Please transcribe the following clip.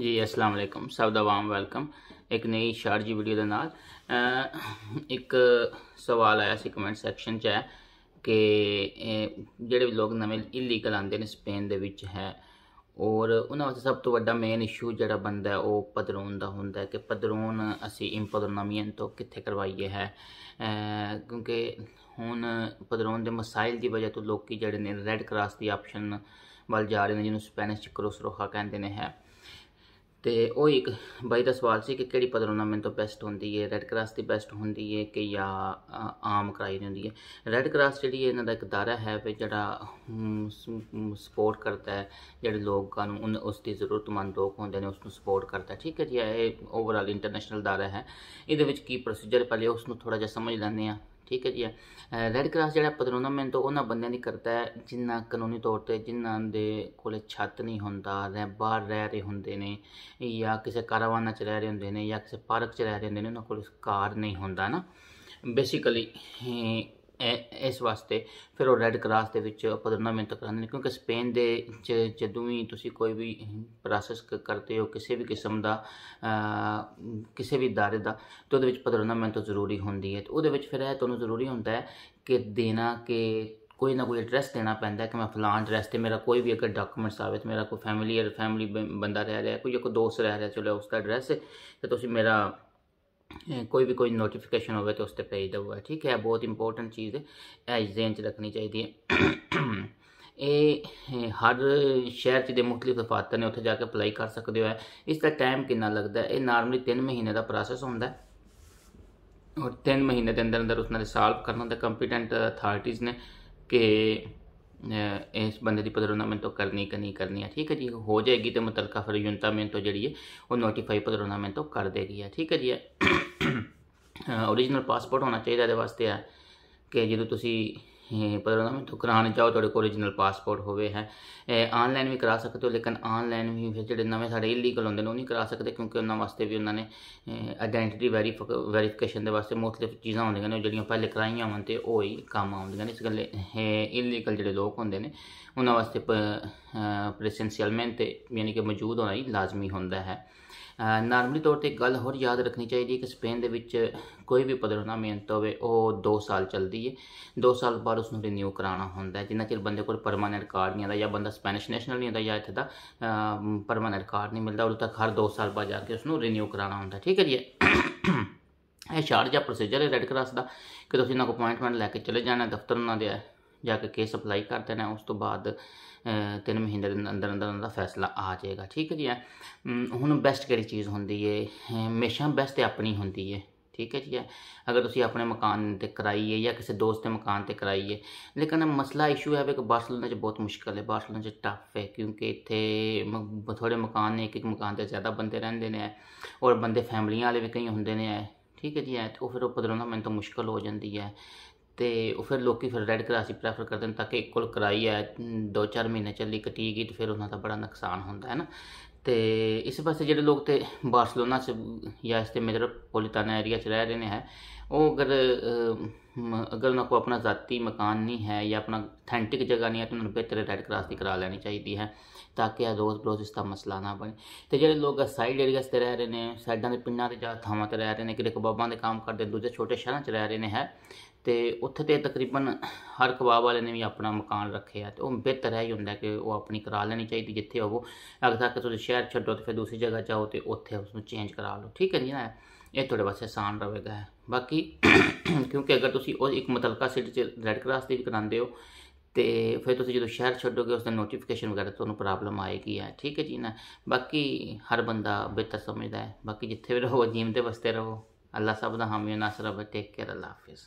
ਜੀ ਅਸਲਾਮ ਵਾਲੇਕਮ ਸਭ ਦਾ ਵਾਮ ਵੈਲਕਮ ਇੱਕ ਨਈ ਸ਼ਾਰਟ ਜੀ ਵੀਡੀਓ ਦੇ ਨਾਲ ਇੱਕ ਸਵਾਲ ਆਇਆ ਸੀ ਕਮੈਂਟ ਸੈਕਸ਼ਨ 'ਚ ਹੈ ਕਿ ਜਿਹੜੇ ਲੋਕ ਨਵੇਂ ਇਲੀਗਲ ਆਉਂਦੇ ਨੇ ਸਪੇਨ ਦੇ ਵਿੱਚ ਹੈ ਔਰ ਉਹਨਾਂ ਵਾਸਤੇ ਸਭ ਤੋਂ ਵੱਡਾ ਮੇਨ ਇਸ਼ੂ ਜਿਹੜਾ ਬੰਦਾ ਹੈ ਉਹ ਪਦਰੋਨ ਦਾ ਹੁੰਦਾ ਕਿ ਪਦਰੋਨ ਅਸੀਂ ਇੰਪੋਦਰਨਾਮੀਅਨ ਤੋਂ ਕਿੱਥੇ ਕਰਵਾਈਏ ਹੈ ਕਿਉਂਕਿ ਹੁਣ ਪਦਰੋਨ ਦੇ ਮਸਾਇਲ ਦੀ ਵਜ੍ਹਾ ਤੋਂ ਲੋਕੀ ਜਿਹੜੇ ਨੇ ਰੈੱਡ ਕਰਾਸ ਦੀ ਆਪਸ਼ਨ ਵੱਲ ਜਾ ਰਹੇ ਨੇ ਜਿਹਨੂੰ ਸਪੈਨਿਸ਼ ਚ ਕਰੋਸ ਰੋਹਾ ਕਹਿੰਦੇ ਨੇ ਹੈ ਤੇ ਉਹ ਇੱਕ ਬਾਈ ਦਾ ਸਵਾਲ ਸੀ ਕਿ ਕਿਹੜੀ ਮੈਨ ਤੋਂ ਬੈਸਟ ਹੁੰਦੀ ਹੈ ਰੈੱਡ ਕਰਾਸ ਦੀ ਬੈਸਟ ਹੁੰਦੀ ਹੈ ਕਿ ਜਾਂ ਆਮ ਕਰਾਈ ਦੀ ਹੁੰਦੀ ਹੈ ਰੈੱਡ ਕਰਾਸ ਜਿਹੜੀ ਹੈ ਇਹਨਾਂ ਦਾ ਇੱਕ ਦਾਰਾ ਹੈ ਵੀ ਜਿਹੜਾ ਸਪੋਰਟ ਕਰਦਾ ਹੈ ਜਿਹੜੇ ਲੋਕਾਂ ਨੂੰ ਉਸ ਦੀ ਜ਼ਰੂਰਤਮੰਦ ਲੋਕ ਹੁੰਦੇ ਨੇ ਉਸ ਨੂੰ ਸਪੋਰਟ ਕਰਦਾ ਠੀਕ ਹੈ ਜੀ ਇਹ ਓਵਰਆਲ ਇੰਟਰਨੈਸ਼ਨਲ ਦਾਰਾ ਹੈ ਇਹਦੇ ਵਿੱਚ ਕੀ ਪ੍ਰੋਸੀਜਰ ਪਹਿਲੇ ਉਸ ਨੂੰ ਥੋੜਾ ਜਿਹਾ ਸਮਝ ਲੈਂਦੇ ਆ ਠੀਕ ਹੈ ਜੀ ਰੈੱਡ ਕਰਾਸ ਜਿਹੜਾ ਤੋਂ ਉਹਨਾਂ ਬੰਦਿਆਂ ਦੀ ਕਰਦਾ ਹੈ ਜਿਨ੍ਹਾਂ ਕਾਨੂੰਨੀ ਤੌਰ ਤੇ ਜਿਨ੍ਹਾਂ ਦੇ ਕੋਲੇ ਛੱਤ ਨਹੀਂ ਹੁੰਦਾ ਜਾਂ ਬਾਹਰ ਰਹਿ ਰਹੇ ਹੁੰਦੇ ਨੇ ਜਾਂ ਕਿਸੇ ਕਾਰਵਾਨਾ 'ਚ ਰਹਿ ਰਹੇ ਹੁੰਦੇ ਨੇ ਜਾਂ ਕਿਸੇ ਪਾਰਕ 'ਚ ਰਹਿ ਰਹੇ ਹੁੰਦੇ ਨੇ ਉਹਨਾਂ ਕੋਲ ਘਰ ਨਹੀਂ ਹੁੰਦਾ ਨਾ ਬੇਸਿਕਲੀ ਇਸ ਵਾਸਤੇ ਫਿਰ ਉਹ ਰੈੱਡ ਕਰਾਸ ਦੇ ਵਿੱਚ ਪਦਰਨਾ ਮਿਹਨਤ ਕਰਾਉਂਦੇ ਨੇ ਕਿਉਂਕਿ ਸਪੇਨ ਦੇ ਜਦੋਂ ਵੀ ਤੁਸੀਂ ਕੋਈ ਵੀ ਪ੍ਰੋਸੈਸ ਕਰਦੇ ਹੋ ਕਿਸੇ ਵੀ ਕਿਸਮ ਦਾ ਕਿਸੇ ਵੀ ਦਾਰੇ ਦਾ ਤੇ ਉਹਦੇ ਵਿੱਚ ਪਦਰਨਾ ਮਿਹਨਤ ਜ਼ਰੂਰੀ ਹੁੰਦੀ ਹੈ ਤੇ ਉਹਦੇ ਵਿੱਚ ਫਿਰ ਇਹ ਤੁਹਾਨੂੰ ਜ਼ਰੂਰੀ ਹੁੰਦਾ ਹੈ ਕਿ ਦੇਣਾ ਕਿ ਕੋਈ ਨਾ ਕੋਈ ਐਡਰੈਸ ਦੇਣਾ ਪੈਂਦਾ ਕਿ ਮੈਂ ਫਲਾਂ ਐਡਰੈਸ ਤੇ ਮੇਰਾ ਕੋਈ ਵੀ ਅਗਰ ਡਾਕੂਮੈਂਟਸ ਆਵੇ ਤੇ ਮੇਰਾ ਕੋਈ ਫੈਮਿਲੀ ਫੈਮਿਲੀ ਬੰਦਾ ਰਹਿ ਰਿਹਾ ਕੋਈ ਇੱਕ ਦੋਸਤ ਰਹਿ ਰਿਹਾ ਚਲੋ ਉਸ ਦਾ ਐਡਰੈਸ ਤੇ ਤੁਸੀਂ ਮੇਰਾ कोई ਕੋਈ कोई नोटिफिकेशन होवे तो उस पर भेज दो ठीक है बहुत इंपॉर्टेंट चीज़ है जेन च ਰੱਖਣੀ ਚਾਹੀਦੀ ਹੈ ਇਹ ਹਰ ਸ਼ਹਿਰ ਚ ਦੇ ਮੁxtਲਿਫ ਦਫਾਤਰ ਨੇ ਉੱਥੇ ਜਾ ਕੇ ਅਪਲਾਈ ਕਰ ਸਕਦੇ ਹੋ ਇਸ ਦਾ ਟਾਈਮ ਕਿੰਨਾ ਲੱਗਦਾ ਇਹ ਨਾਰਮਲੀ 3 ਮਹੀਨੇ ਦਾ ਪ੍ਰੋਸੈਸ ਹੁੰਦਾ ਹੈ ਔਰ 3 ਮਹੀਨੇ ਦੇ ਅੰਦਰ ਅੰਦਰ ਉਸਨਾਂ ਦੇ ਸਾਲਵ ਕਰਨ ਦਾ ਕੰਪੀਟੈਂਟ ਅਥਾਰਟੀਜ਼ ਨੇ ਕਿ ਇਸ ਬੰਦੇ ਦੀ ਪਦਰੋਨਾਮੈਂਟ ਤੋਂ ਕਰਨੀ ਕਿ ਨਹੀਂ ਕਰਨੀ ਹੈ ਠੀਕ ਹੈ ਜੀ ਹੋ ਜਾਏਗੀ ਤੇ ਮੁਤਲਕਾ ਫਿਰ ਯੂਨਤਾ ਮੈਂ ਤੋਂ ਜਿਹੜੀ ਹੈ ਉਹ ਨੋਟੀਫਾਈ ਪਦਰੋਨਾਮੈਂਟ ਤੋਂ ਕਰ ਦੇਗੀ ਹੈ ਠੀਕ ਹੈ ਜੀ ओरिजिनल ਪਾਸਪੋਰਟ ਹੋਣਾ ਚਾਹੀਦਾ ਇਹਦੇ ਵਾਸਤੇ ਹੈ ਕਿ ਜਦੋਂ ਤੁਸੀਂ ਪਰ ਨਾ ਤੋਂ ਕਰਾਣੇ ਚਾਹੋ ਤੁਹਾਡੇ ਕੋਲ origignal ਪਾਸਪੋਰਟ ਹੋਵੇ ਹੈ ਆਨਲਾਈਨ ਵੀ ਕਰਾ ਸਕਦੇ ਹੋ ਲੇਕਿਨ ਆਨਲਾਈਨ ਵੀ ਫਿਰ ਜਿਹੜੇ ਨਵੇਂ ਸਾਡੇ ਇਲੀਗਲ ਹੁੰਦੇ ਨੇ ਉਹ ਨਹੀਂ ਕਰਾ ਸਕਦੇ ਕਿਉਂਕਿ ਉਹਨਾਂ ਵਾਸਤੇ ਵੀ ਉਹਨਾਂ ਨੇ ਆਇਡੈਂਟੀਟੀ ਵੈਰੀਫਿਕੇਸ਼ਨ ਦੇ ਵਾਸਤੇ ਮੁxtਲਿਫ ਚੀਜ਼ਾਂ ਹੁੰਦੀਆਂ ਨੇ ਜਿਹੜੀਆਂ ਪਹਿਲੇ ਕਰਾਈਆਂ ਹੁੰਦੇ ਤੇ ਉਹ ਹੀ ਕੰਮ ਆਉਂਦੀਆਂ ਨੇ ਇਸ ਗੱਲ ਇਲੀਗਲ ਜਿਹੜੇ ਲੋਕ ਹੁੰਦੇ ਨੇ ਉਹਨਾਂ ਵਾਸਤੇ ਪ੍ਰੈਸੈਂਸ਼ੀਅਲਮੈਂਟ ਯਾਨੀ ਕਿ ਮੌਜੂਦ ਹੋਣਾ ਹੀ ਲਾਜ਼ਮੀ ਹੁੰਦਾ ਹੈ ਨਾਰਮਲੀ ਤੌਰ ਤੇ ਗੱਲ ਹੋਰ ਯਾਦ ਰੱਖਣੀ ਚਾਹੀਦੀ ਹੈ ਕਿ ਸਪੇਨ ਦੇ ਵਿੱਚ ਕੋਈ ਵੀ ਪਦਰੋਨਾਮੈਂਟ ਹੋਵੇ ਉਹ 2 ਸਾਲ ਚੱਲਦੀ ਹੈ 2 ਸਾਲ ਬਾਅਦ ਉਸ ਨੂੰ ਰੀਨਿਊ ਕਰਾਉਣਾ ਹੁੰਦਾ ਹੈ ਜਿੰਨਾ ਚਿਰ ਬੰਦੇ ਕੋਲ ਪਰਮਾਨੈਂਟ ਕਾਰਡ ਨਹੀਂ ਹੁੰਦਾ ਜਾਂ ਬੰਦਾ ਸਪੈਨਿਸ਼ ਨੈਸ਼ਨਲ ਨਹੀਂ ਹੁੰਦਾ ਜਾਂ ਇੱਥੇ ਦਾ ਪਰਮਾਨੈਂਟ ਕਾਰਡ ਨਹੀਂ ਮਿਲਦਾ ਉਦੋਂ ਤੱਕ ਹਰ 2 ਸਾਲ ਬਾਅਦ ਜਾ ਕੇ ਉਸ ਨੂੰ ਰੀਨਿਊ ਕਰਾਉਣਾ ਹੁੰਦਾ ਠੀਕ ਹੈ ਜੀ ਇਹ ਚਾਰਜ ਜਾਂ ਪ੍ਰੋਸੀਜਰ ਹੈ ਰੈੱਡ ਕਰਾਸ ਦਾ ਕਿ ਤੁਸੀਂ ਇਹਨਾਂ ਕੋ ਅਪਾਇੰਟਮੈਂਟ ਲੈ ਕੇ ਚਲੇ ਜਾਣਾ ਦਫ਼ਤਰ ਉਹਨਾਂ ਦੇ ਜਾ ਕੇ ਕੇਸ ਅਪਲਾਈ ਕਰ ਦੇਣਾ ਉਸ ਤੋਂ ਬਾਅਦ 3 ਮਹੀਨੇ ਦੇ ਅੰਦਰ ਅੰਦਰ ਦਾ ਫੈਸਲਾ ਆ ਜਾਏਗਾ ਠੀਕ ਹੈ ਜੀ ਹੁਣ ਬੈਸਟ ਕਿਹੜੀ ਚੀਜ਼ ਹੁੰਦੀ ਹੈ ਹਮੇਸ਼ਾ ਬੈਸਟ ਆਪਣੀ ਹੁੰਦੀ ਹੈ ਠੀਕ ਹੈ ਜੀ ਅਗਰ ਤੁਸੀਂ ਆਪਣੇ ਮਕਾਨ ਤੇ ਕਰਾਈਏ ਜਾਂ ਕਿਸੇ ਦੋਸਤ ਦੇ ਮਕਾਨ ਤੇ ਕਰਾਈਏ ਲੇਕਿਨ ਮਸਲਾ ਇਸ਼ੂ ਹੈ ਕਿ ਬਾਰਸਲੋਨਾ 'ਚ ਬਹੁਤ ਮੁਸ਼ਕਲ ਹੈ ਬਾਰਸਲੋਨਾ 'ਚ ਟਫ ਹੈ ਕਿਉਂਕਿ ਇੱਥੇ ਥੋੜੇ ਮਕਾਨ ਨੇ ਇੱਕ ਇੱਕ ਮਕਾਨ ਤੇ ਜ਼ਿਆਦਾ ਬੰਦੇ ਰਹਿੰਦੇ ਨੇ ਔਰ ਬੰਦੇ ਫੈਮਲੀਆਂ ਵਾਲੇ ਵੀ ਕਈ ਹੁੰਦੇ ਨੇ ਠੀਕ ਹੈ ਜੀ ਉਹ ਫਿਰ ਉਹ ਪਦਰੋਂ ਮੈਨੂੰ ਤਾਂ ਮੁਸ਼ਕਲ ਹੋ ਜਾਂਦੀ ਹੈ ਤੇ ਉਹ ਫਿਰ ਲੋਕੀ ਫਿਰ ਰੈੱਡ ਕਰਾਸ ਹੀ ਪ੍ਰੈਫਰ ਕਰਦੇ ਨੇ ਤਾਂ ਕਿ ਕੋਲ ਕਰਾਈ ਹੈ 2-4 ਮਹੀਨੇ ਚੱਲੀ ਕਟੀ ਗਈ ਤੇ ਫਿਰ ਉਹਨਾਂ ਦਾ ਬੜਾ ਨੁਕਸਾਨ ਹੁੰਦਾ ਹੈ ਨਾ ਤੇ ਇਸ ਪਾਸੇ ਜਿਹੜੇ ਲੋਕ ਤੇ ਬਾਰਸਲੋਨਾ ਚ ਜਾਂ ਇਸ ਤੇ ਮੇਜਰ ਪੋਲੀਟਾਨਾ ਏਰੀਆ ਚ ਰਹਿ ਰਹੇ ਨੇ ਹੈ ਉਹ ਅਗਰ ਅਗਰ ਨਾ ਕੋ ਆਪਣਾ ਜ਼ਾਤੀ ਮਕਾਨ ਨਹੀਂ ਹੈ ਜਾਂ ਆਪਣਾ ਅਥੈਂਟਿਕ ਜਗ੍ਹਾ ਨਹੀਂ ਹੈ ਤਾਂ ਉਹਨਾਂ ਨੂੰ ਬਿਹਤਰ ਰੈੱਡ ਕ੍ਰਾਸ ਦੀ ਕਰਾ ਲੈਣੀ ਚਾਹੀਦੀ ਹੈ ਤਾਂ ਕਿ ਇਹ ਰੋਜ਼ ਬਰੋਜ਼ ਇਸ ਦਾ ਮਸਲਾ ਨਾ ਬਣੇ ਤੇ ਜਿਹੜੇ ਲੋਕ ਸਾਈਡ ਏਰੀਆਸ ਤੇ ਰਹਿ ਰਹੇ ਨੇ ਸਾਈਡਾਂ ਦੇ ਪਿੰਡਾਂ ਤੇ ਜਾਂ ਥਾਵਾਂ ਤੇ ਰਹਿ ਰਹੇ ਨੇ ਕਿਤੇ ਕਬਾਬਾਂ ਦੇ ਕੰਮ ਕਰਦੇ ਦੂਜੇ ਛੋਟੇ ਸ਼ਹਿਰਾਂ 'ਚ ਰਹਿ ਰਹੇ ਨੇ ਹੈ ਤੇ ਉੱਥੇ ਤੇ ਤਕਰੀਬਨ ਹਰ ਕਬਾਬ ਵਾਲੇ ਨੇ ਵੀ ਆਪਣਾ ਮਕਾਨ ਰੱਖਿਆ ਤੇ ਉਹ ਬਿਹਤਰ ਹੈ ਹੀ ਹੁੰਦਾ ਕਿ ਉਹ ਆਪਣੀ ਕਰਾ ਲੈਣੀ ਚਾਹੀਦੀ ਜਿੱਥੇ ਉਹ ਅਗਰ ਤੱਕ ਤੁਸੀਂ ਸ਼ਹਿਰ ਛੱਡੋ ਤੇ ਫਿਰ ਦੂਸਰੀ ਜਗ੍ਹਾ ਜਾਓ ਤੇ ਉੱਥੇ ਉਸ ਨੂੰ ਚੇਂਜ ਕਰਾ ਲਓ ਠੀਕ ਹੈ ਜੀ ਨਾ ਇਹ ਤੁਹਾਡੇ ਵਾਸਤੇ ਆਸਾਨ ਰਹੇਗਾ ਬਾਕੀ ਕਿਉਂਕਿ ਅਗਰ ਤੁਸੀਂ ਉਹ ਇੱਕ ਮਤਲਕਾ ਸਿਟੀ 'ਚ ਰੈੱਡ ਕਰਾਸ ਤੇ ਵੀ ਕਰਾਉਂਦੇ ਹੋ ਤੇ ਫਿਰ ਤੁਸੀਂ ਜਦੋਂ ਸ਼ਹਿਰ ਛੱਡੋਗੇ ਉਸ ਦਾ ਨੋਟੀਫਿਕੇਸ਼ਨ ਵਗੈਰਾ ਤੁਹਾਨੂੰ ਪ੍ਰੋਬਲਮ ਆਏਗੀ ਹੈ ਠੀਕ ਹੈ ਜੀ ਨਾ ਬਾਕੀ ਹਰ ਬੰਦਾ ਬਿਹਤਰ ਸਮਝਦਾ ਹੈ ਬਾਕੀ ਜਿੱਥੇ ਵੀ ਰਹੋ ਜੀਮ ਦੇ ਵਸਤੇ ਰਹੋ ਅੱਲਾ ਸਭ ਦਾ ਹਾਮੀ ਨਾਸਰ ਬਟੇਕ ਟੇਕ ਕੇਅਰ ਅੱਲਾ ਹਾਫਿਜ਼